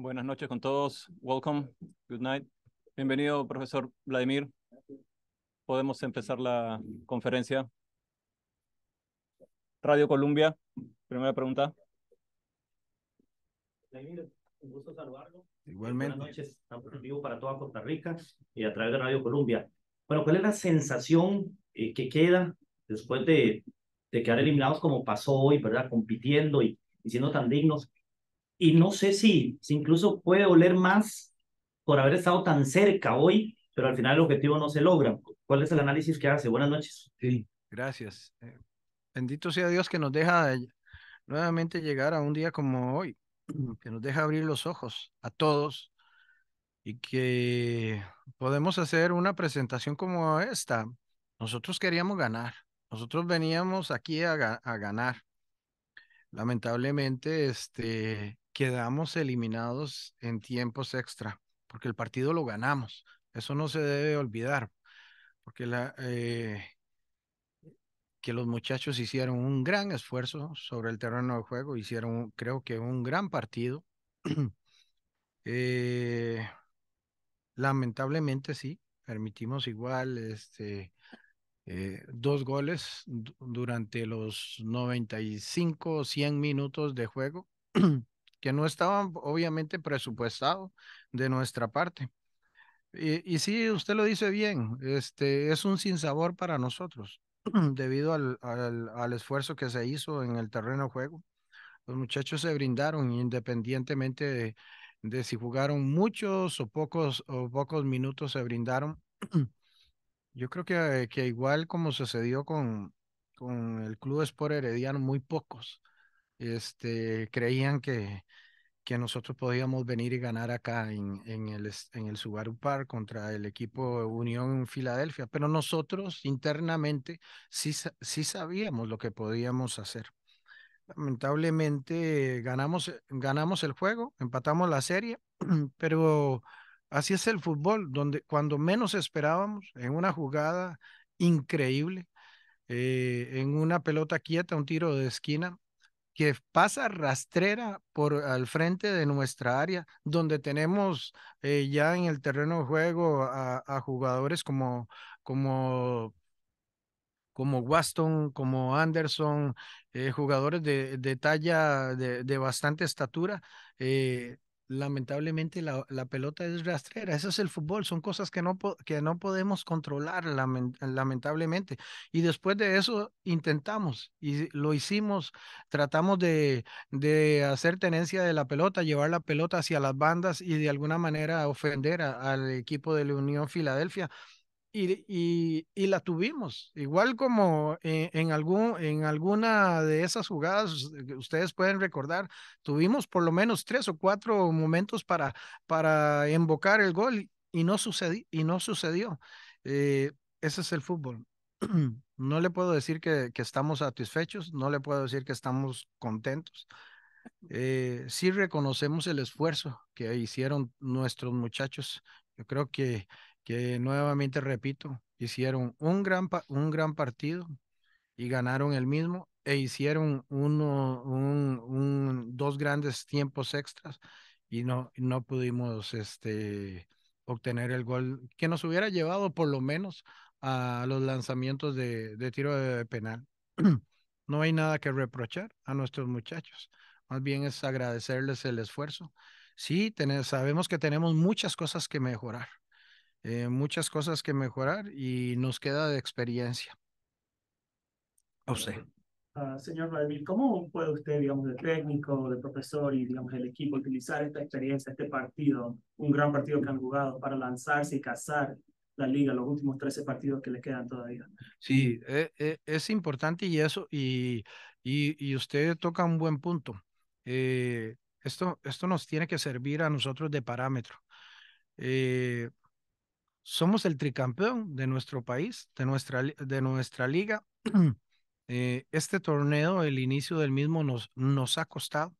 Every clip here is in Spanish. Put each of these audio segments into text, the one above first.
Buenas noches con todos. Welcome. Good night. Bienvenido, profesor Vladimir. Podemos empezar la conferencia. Radio Columbia, primera pregunta. Vladimir, un gusto saludarlo. Igualmente. Buenas noches. Estamos en vivo para toda Costa Rica y a través de Radio Columbia. Bueno, ¿cuál es la sensación eh, que queda después de, de quedar eliminados como pasó hoy, ¿verdad? Compitiendo y siendo tan dignos y no sé si, si incluso puede oler más por haber estado tan cerca hoy, pero al final el objetivo no se logra. ¿Cuál es el análisis que hace? Buenas noches. Sí, gracias. Eh, bendito sea Dios que nos deja nuevamente llegar a un día como hoy, que nos deja abrir los ojos a todos y que podemos hacer una presentación como esta. Nosotros queríamos ganar, nosotros veníamos aquí a ganar. Lamentablemente, este, quedamos eliminados en tiempos extra, porque el partido lo ganamos. Eso no se debe olvidar, porque la, eh, que los muchachos hicieron un gran esfuerzo sobre el terreno de juego, hicieron creo que un gran partido. Eh, lamentablemente sí, permitimos igual este, eh, dos goles durante los 95 100 minutos de juego. que no estaban obviamente presupuestados de nuestra parte. Y, y sí, usted lo dice bien, este, es un sinsabor para nosotros, debido al, esfuerzo que se hizo en el terreno de juego. Los muchachos se brindaron independientemente de, de si jugaron muchos o pocos, o pocos minutos, se brindaron. Yo creo que, que igual como sucedió con, con el Club Sport Herediano, muy pocos este, creían que, que nosotros podíamos venir y ganar acá en, en, el, en el Subaru Park contra el equipo Unión Filadelfia, pero nosotros internamente sí, sí sabíamos lo que podíamos hacer. Lamentablemente eh, ganamos, eh, ganamos el juego, empatamos la serie, pero así es el fútbol, donde cuando menos esperábamos, en una jugada increíble, eh, en una pelota quieta, un tiro de esquina, que pasa rastrera por al frente de nuestra área, donde tenemos eh, ya en el terreno de juego a, jugadores como, como como Waston, como Anderson, eh, jugadores de, de talla de, de bastante estatura, eh, lamentablemente la, pelota es rastrera, eso es el fútbol, son cosas que no, que no podemos controlar lamentablemente. Y después de eso intentamos y lo hicimos, tratamos de, hacer tenencia de la pelota, llevar la pelota hacia las bandas y de alguna manera ofender al equipo de la Unión Filadelfia y, la tuvimos. Igual como en, algún, en alguna de esas jugadas, eh, ustedes pueden recordar, tuvimos por lo menos tres o cuatro momentos para, para embocar el gol y no, sucedió, y no sucedió. Eh, ese es el fútbol. No le puedo decir que, estamos satisfechos, no le puedo decir que estamos contentos. Eh, sí reconocemos el esfuerzo que hicieron nuestros muchachos. Yo creo que que nuevamente repito, hicieron un gran, un gran partido y ganaron el mismo e hicieron uno, un, dos grandes tiempos extras y no, no pudimos este, obtener el gol que nos hubiera llevado por lo menos a los lanzamientos de, tiro de penal. No hay nada que reprochar a nuestros muchachos, más bien es agradecerles el esfuerzo. Sí, sabemos que tenemos muchas cosas que mejorar, eh, muchas cosas que mejorar y nos queda de experiencia. A usted. Ah, señor Vladimir, ¿cómo puede usted, digamos, de técnico, de profesor y, digamos, el equipo utilizar esta experiencia, este partido, un gran partido que han jugado para lanzarse y cazar la liga, los últimos 13 partidos que le quedan todavía? Sí, eh, eh, es importante y eso, y, y, usted toca un buen punto. esto, esto nos tiene que servir a nosotros de parámetro. Eh, somos el tricampeón de nuestro país, de nuestra, de nuestra liga. Eh, este torneo, el inicio del mismo nos, nos ha costado,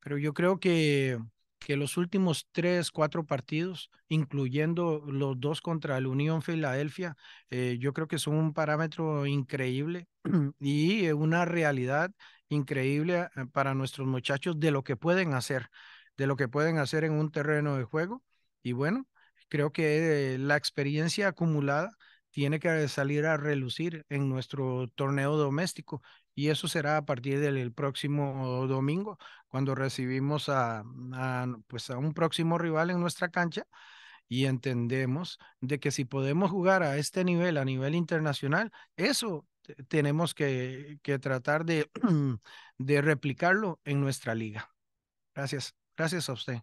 pero yo creo que, que los últimos tres, cuatro partidos, incluyendo los dos contra el Unión Filadelfia, eh, yo creo que son un parámetro increíble y una realidad increíble eh, para nuestros muchachos de lo que pueden hacer, de lo que pueden hacer en un terreno de juego. Y bueno, creo que eh, la experiencia acumulada tiene que salir a relucir en nuestro torneo doméstico y eso será a partir del próximo domingo cuando recibimos a, pues a un próximo rival en nuestra cancha y entendemos de que si podemos jugar a este nivel, a nivel internacional, eso tenemos que, que tratar de, de replicarlo en nuestra liga. Gracias. Gracias a usted.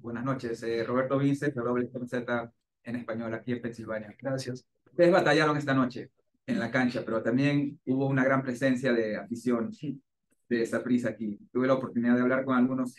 Buenas noches. Eh, Roberto Vince, WZ en español, aquí en Pensilvania. Gracias. Ustedes batallaron esta noche en la cancha, pero también hubo una gran presencia de afición de esa aquí. Tuve la oportunidad de hablar con algunos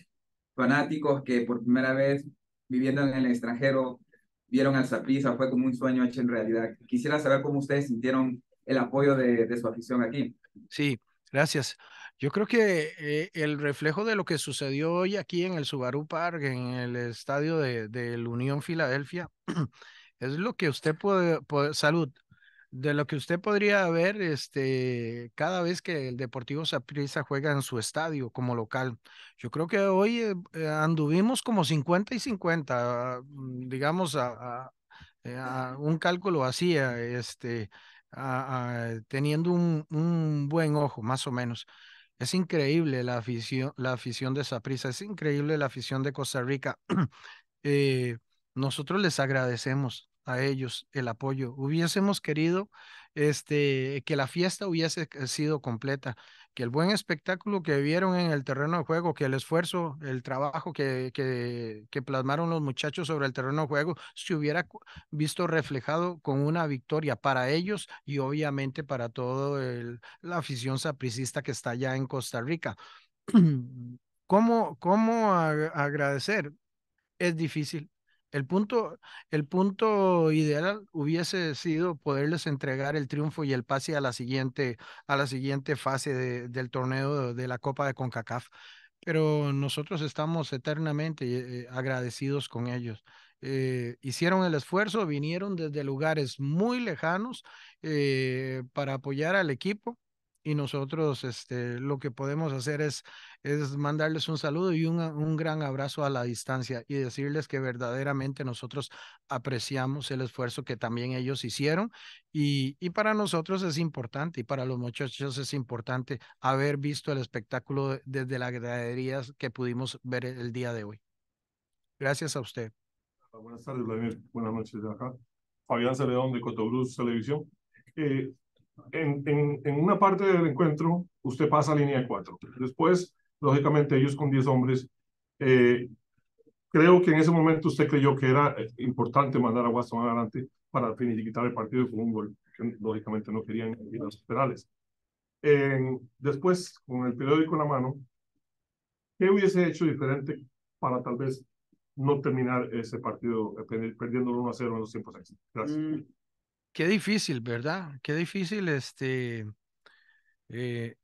fanáticos que por primera vez viviendo en el extranjero vieron al Saprisa, fue como un sueño hecho en realidad. Quisiera saber cómo ustedes sintieron el apoyo de, de su afición aquí. Sí, gracias. Yo creo que eh, el reflejo de lo que sucedió hoy aquí en el Subaru Park, en el estadio de, la Unión Filadelfia, es lo que usted puede, salud, de lo que usted podría ver este, cada vez que el Deportivo Saprissa juega en su estadio como local. Yo creo que hoy eh, eh, anduvimos como 50 y 50, mm, digamos, a, un cálculo así, este, teniendo un buen ojo, más o menos. Es increíble la afición, la afición de Saprisa, es increíble la afición de Costa Rica. Eh, nosotros les agradecemos a ellos el apoyo. Hubiésemos querido este, que la fiesta hubiese sido completa, que el buen espectáculo que vieron en el terreno de juego, que el esfuerzo, el trabajo que, que, plasmaron los muchachos sobre el terreno de juego, se hubiera visto reflejado con una victoria para ellos y obviamente para toda la afición sapricista que está allá en Costa Rica. ¿Cómo, agradecer? Es difícil, el punto, el punto ideal hubiese sido poderles entregar el triunfo y el pase a la siguiente, a la siguiente fase del torneo de la Copa de CONCACAF. Pero nosotros estamos eternamente eh, agradecidos con ellos. Eh, hicieron el esfuerzo, vinieron desde lugares muy lejanos eh, para apoyar al equipo y nosotros este, lo que podemos hacer es, es mandarles un saludo y un, un, gran abrazo a la distancia y decirles que verdaderamente nosotros apreciamos el esfuerzo que también ellos hicieron y, y para nosotros es importante y para los muchachos es importante haber visto el espectáculo desde las graderías que pudimos ver el día de hoy. Gracias a usted. Buenas tardes, Vladimir. Buenas noches de acá. Fabián Celedón de Cotobruz Televisión. Eh, en, en, una parte del encuentro usted pasa a línea 4 Después, lógicamente, ellos con 10 hombres. Eh, creo que en ese momento usted creyó que era eh, importante mandar a Watson adelante para finiquitar el partido con un gol, que lógicamente no querían ir a los penales. después, con el periódico en la mano, ¿qué hubiese hecho diferente para tal vez no terminar ese partido eh, perdiéndolo 1 a 0 en los tiempos extra? Gracias. Mm qué difícil, ¿verdad? Qué difícil este, eh,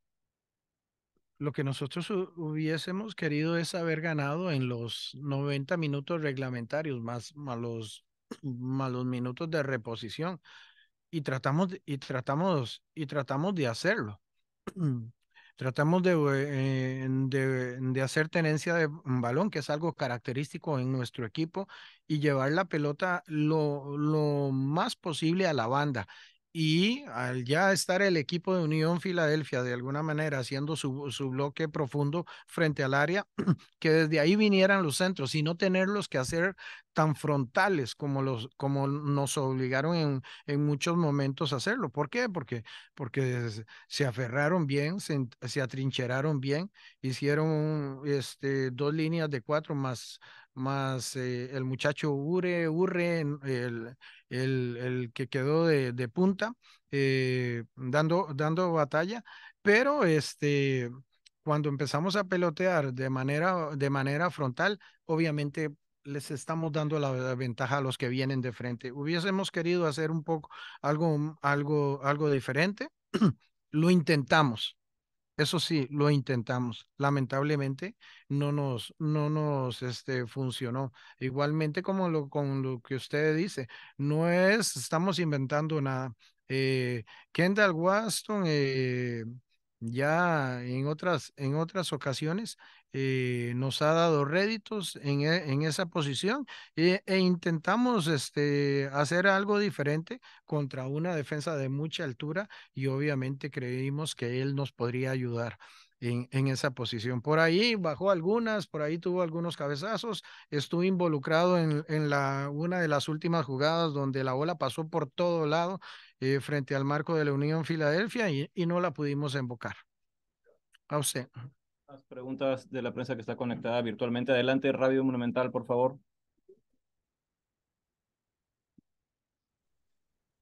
lo que nosotros hubiésemos querido es haber ganado en los 90 minutos reglamentarios más, más, los, más los minutos de reposición. Y tratamos, y tratamos, y tratamos de hacerlo. Tratamos eh, de, hacer tenencia de balón, que es algo característico en nuestro equipo, y llevar la pelota lo, lo más posible a la banda. Y al ya estar el equipo de Unión Filadelfia de alguna manera haciendo su, bloque profundo frente al área, que desde ahí vinieran los centros y no tenerlos que hacer tan frontales como, los, como nos obligaron en, en muchos momentos a hacerlo. ¿Por qué? Porque, porque se aferraron bien, se, atrincheraron bien, hicieron este, dos líneas de cuatro más más eh, el muchacho Ure, Urre, el, el, el que quedó de, punta, eh, dando, dando batalla, pero este, cuando empezamos a pelotear de manera, de manera frontal, obviamente les estamos dando la, la, ventaja a los que vienen de frente. Hubiésemos querido hacer un poco algo, algo, algo diferente, lo intentamos, eso sí, lo intentamos. Lamentablemente no nos, no nos este, funcionó. Igualmente como lo, con lo que usted dice, no es, estamos inventando nada. Eh, Kendall Waston eh, ya en otras, en otras ocasiones eh, nos ha dado réditos en, e, en esa posición eh, e, intentamos este, hacer algo diferente contra una defensa de mucha altura y obviamente creímos que él nos podría ayudar. En, en, esa posición. Por ahí bajó algunas, por ahí tuvo algunos cabezazos, estuvo involucrado en, en la, una de las últimas jugadas donde la bola pasó por todo lado eh, frente al marco de la Unión Filadelfia y, y no la pudimos embocar. A usted. Las preguntas de la prensa que está conectada virtualmente. Adelante, Radio Monumental, por favor.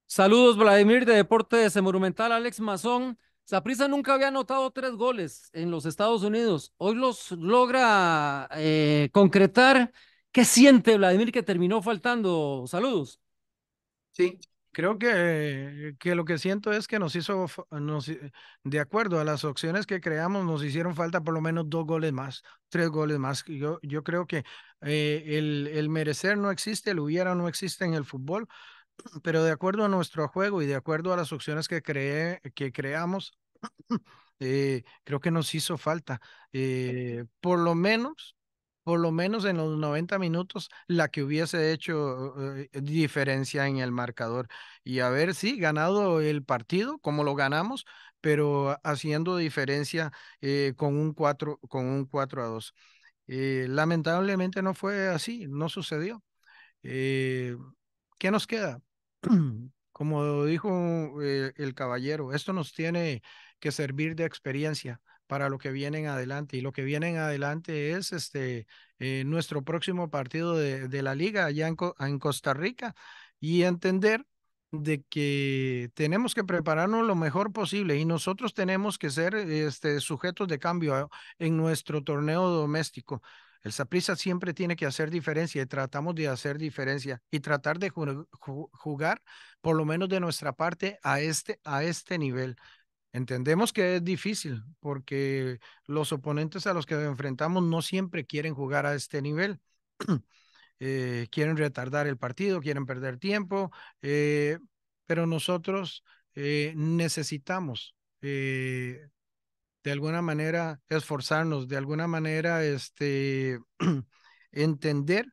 Saludos, Vladimir, de Deportes Monumental, Alex Mazón. Saprisa nunca había anotado tres goles en los Estados Unidos. Hoy los logra eh, concretar. ¿Qué siente Vladimir que terminó faltando? Saludos. Sí, creo que, que, lo que siento es que nos hizo, nos, eh, de acuerdo a las opciones que creamos, nos hicieron falta por lo menos dos goles más, tres goles más. Yo, yo creo que eh, el, el merecer no existe, el hubiera no existe en el fútbol, pero de acuerdo a nuestro juego y de acuerdo a las opciones que, que creamos, eh, creo que nos hizo falta. por lo menos por lo menos en los 90 minutos, la que hubiese hecho eh, eh, diferencia en el marcador y haber, sí, ganado el partido como lo ganamos, pero haciendo diferencia eh, con, un 4, con un 4 a 2. lamentablemente no fue así, no sucedió. ¿Qué nos queda? Como dijo el caballero, esto nos tiene que servir de experiencia para lo que vienen adelante. Y lo que vienen adelante es este, eh, nuestro próximo partido de, la liga allá en, Costa Rica y entender de que tenemos que prepararnos lo mejor posible y nosotros tenemos que ser este, sujetos de cambio ah, en nuestro torneo doméstico. El Saprissa siempre tiene que hacer diferencia y tratamos de hacer diferencia y tratar de jugar por lo menos de nuestra parte a este, a este nivel. Entendemos que es difícil porque los oponentes a los que enfrentamos no siempre quieren jugar a este nivel. Eh, quieren retardar el partido, quieren perder tiempo, eh, pero nosotros eh, necesitamos de alguna manera esforzarnos, de alguna manera este, entender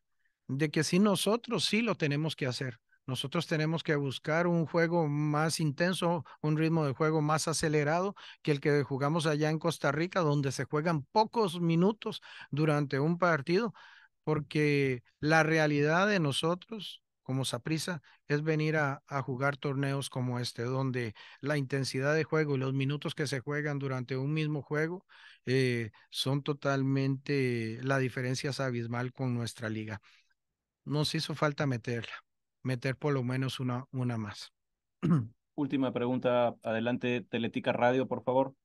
de que si nosotros sí lo tenemos que hacer. Nosotros tenemos que buscar un juego más intenso, un ritmo de juego más acelerado que el que jugamos allá en Costa Rica, donde se juegan pocos minutos durante un partido, porque la realidad de nosotros como Saprisa es venir a, jugar torneos como este, donde la intensidad de juego y los minutos que se juegan durante un mismo juego eh, son totalmente, la diferencia es abismal con nuestra liga. Nos hizo falta meterla meter por lo menos una, una más. Última pregunta, adelante, Teletica Radio, por favor.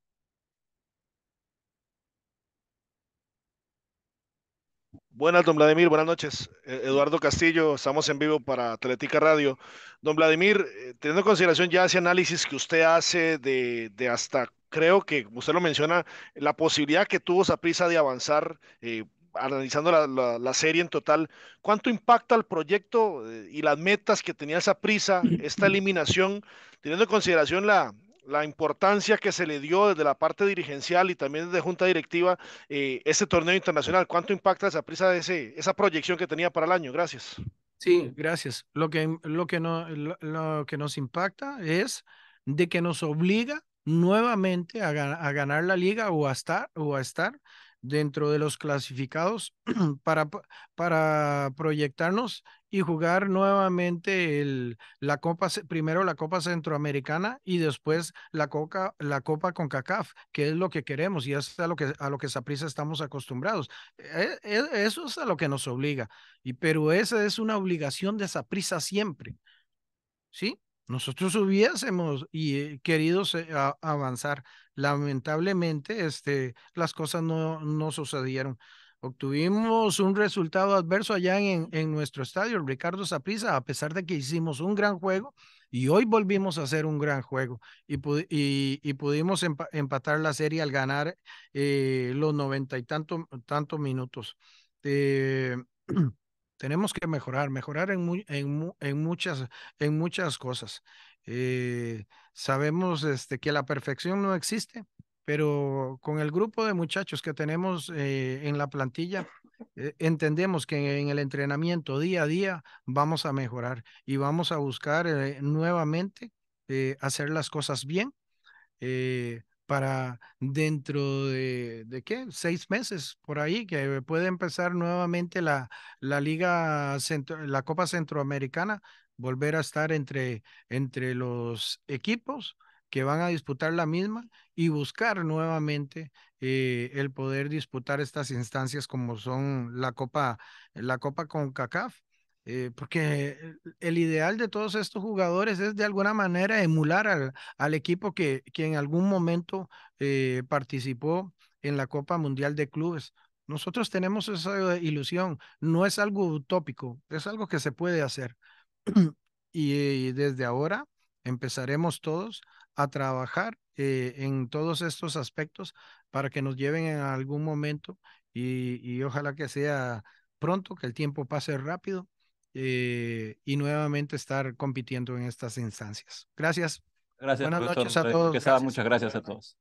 Buenas, don Vladimir, buenas noches. E, Eduardo Castillo, estamos en vivo para Teletica Radio. Don Vladimir, eh, teniendo en consideración ya ese análisis que usted hace de, de hasta, creo que usted lo menciona, la posibilidad que tuvo Saprisa de avanzar, eh, analizando la, serie en total, ¿cuánto impacta el proyecto eh, y las metas que tenía esa prisa, esta eliminación, teniendo en consideración la, la importancia que se le dio desde la parte dirigencial y también desde Junta Directiva ese eh, este torneo internacional? ¿Cuánto impacta esa prisa, esa proyección que tenía para el año? Gracias. Sí, gracias. Lo que, lo que, no, que nos impacta es de que nos obliga nuevamente a, ganar la liga o a estar, o a estar dentro de los clasificados para, para proyectarnos y jugar nuevamente el, la Copa, primero la Copa Centroamericana y después la, Coca, la Copa con CACAF, que es lo que queremos y es a lo que, a lo que Saprisa estamos acostumbrados. E, e, eso es a lo que nos obliga, y, pero esa es una obligación de Zapriza siempre. ¿Sí? nosotros hubiésemos y, eh, querido avanzar. Lamentablemente, este, las cosas no, no sucedieron. Obtuvimos un resultado adverso allá en, en nuestro estadio, Ricardo Zaprisa a pesar de que hicimos un gran juego y hoy volvimos a hacer un gran juego y, y, y pudimos empatar la serie al ganar eh, los noventa y tantos minutos. Eh, Tenemos que mejorar, mejorar en, muchas, en muchas cosas. Eh, sabemos este, que la perfección no existe, pero con el grupo de muchachos que tenemos eh, en la plantilla, eh, entendemos que en el entrenamiento día a día vamos a mejorar y vamos a buscar nuevamente hacer las cosas bien para dentro de, qué, seis meses por ahí, que puede empezar nuevamente la, la Liga, la Copa Centroamericana, volver a estar entre, entre los equipos que van a disputar la misma y buscar nuevamente eh, el poder disputar estas instancias como son la Copa, la Copa eh, porque el ideal de todos estos jugadores es de alguna manera emular al, al equipo que, que, en algún momento eh, participó en la Copa Mundial de Clubes. Nosotros tenemos esa ilusión, no es algo utópico, es algo que se puede hacer. y, desde ahora empezaremos todos a trabajar eh, en todos estos aspectos para que nos lleven en algún momento y, y, ojalá que sea pronto, que el tiempo pase rápido eh, y nuevamente estar compitiendo en estas instancias. Gracias. Buenas noches a todos. Muchas gracias a todos.